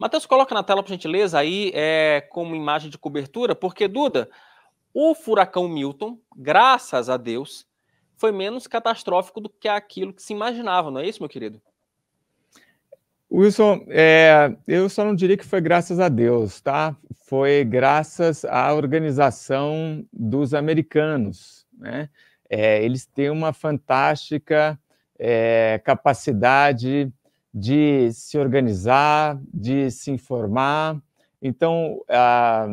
Matheus, coloca na tela, por gentileza, aí é, como imagem de cobertura, porque, Duda, o furacão Milton, graças a Deus, foi menos catastrófico do que aquilo que se imaginava, não é isso, meu querido? Wilson, é, eu só não diria que foi graças a Deus, tá? Foi graças à organização dos americanos, né? É, eles têm uma fantástica é, capacidade de se organizar, de se informar. Então,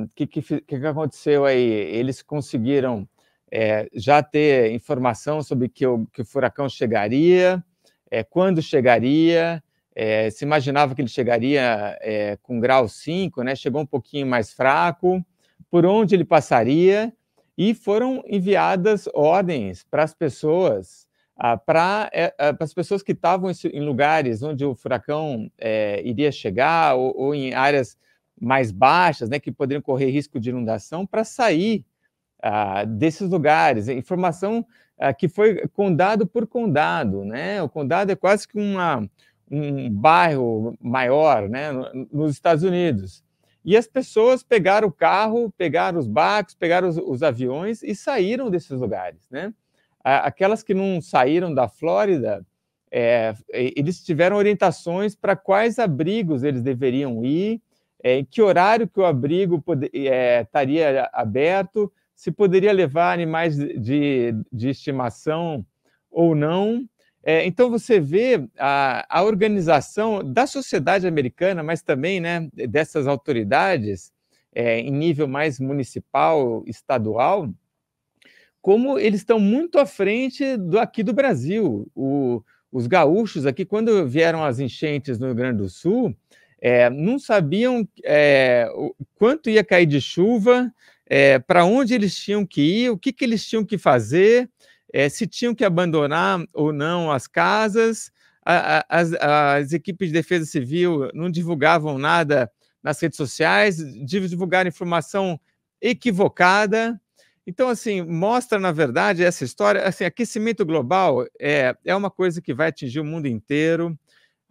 o que, que, que, aconteceu aí? Eles conseguiram é, já ter informação sobre que o, que o furacão chegaria, é, quando chegaria, é, se imaginava que ele chegaria é, com grau 5, né? chegou um pouquinho mais fraco, por onde ele passaria, e foram enviadas ordens para as pessoas ah, para é, as pessoas que estavam em lugares onde o furacão é, iria chegar ou, ou, em áreas mais baixas, né, que poderiam correr risco de inundação, para sair ah, desses lugares. É informação ah, que foi condado por condado, né? O condado é quase que uma, um bairro maior, né, nos Estados Unidos. E as pessoas pegaram o carro, pegaram os barcos, pegaram os, os aviões e saíram desses lugares, né? aquelas que não saíram da Flórida, é, eles tiveram orientações para quais abrigos eles deveriam ir, é, em que horário que o abrigo é, estaria aberto, se poderia levar animais de, de estimação ou não. É, então você vê a, a organização da sociedade americana, mas também né, dessas autoridades é, em nível mais municipal, estadual, como eles estão muito à frente do aqui do Brasil. O, os gaúchos aqui, quando vieram as enchentes no Rio Grande do Sul, é, não sabiam é, o, quanto ia cair de chuva, é, para onde eles tinham que ir, o que, que eles tinham que fazer, é, se tinham que abandonar ou não as casas. A, a, as, as equipes de defesa civil não divulgavam nada nas redes sociais, divulgaram informação equivocada. Então, assim, mostra, na verdade, essa história. Assim, aquecimento global é, é uma coisa que vai atingir o mundo inteiro.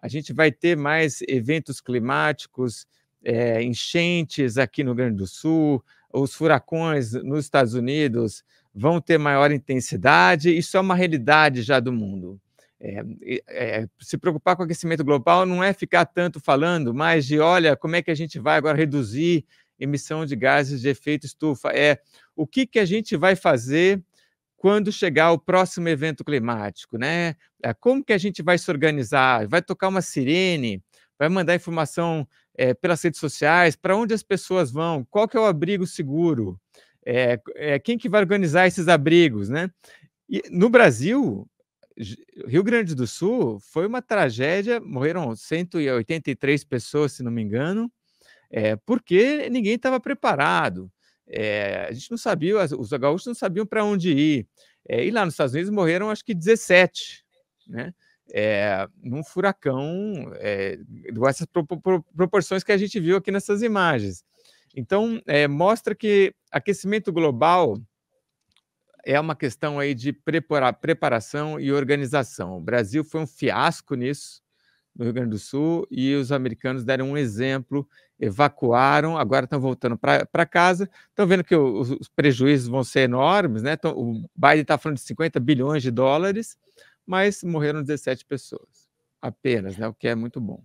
A gente vai ter mais eventos climáticos, é, enchentes aqui no Rio Grande do Sul, os furacões nos Estados Unidos vão ter maior intensidade. Isso é uma realidade já do mundo. É, é, se preocupar com o aquecimento global não é ficar tanto falando mas de olha como é que a gente vai agora reduzir emissão de gases de efeito estufa. É o que, que a gente vai fazer quando chegar o próximo evento climático, né? É, como que a gente vai se organizar? Vai tocar uma sirene? Vai mandar informação é, pelas redes sociais? Para onde as pessoas vão? Qual que é o abrigo seguro? É, é, quem que vai organizar esses abrigos, né? E no Brasil, Rio Grande do Sul foi uma tragédia. Morreram 183 pessoas, se não me engano é, porque ninguém estava preparado. É, a gente não sabia, os gaúchos não sabiam para onde ir. É, e lá nos Estados Unidos morreram acho que 17, né? É, num furacão é, com essas pro, pro, proporções que a gente viu aqui nessas imagens. Então, mostra que aquecimento global é uma questão aí de preparação e organização. O Brasil foi um fiasco nisso, no Rio Grande do Sul, e os americanos deram um exemplo, evacuaram, agora estão voltando para casa, estão vendo que os, os, prejuízos vão ser enormes, né? o Biden está falando de 50 bilhões de dólares, mas morreram 17 pessoas apenas, né? o que é muito bom.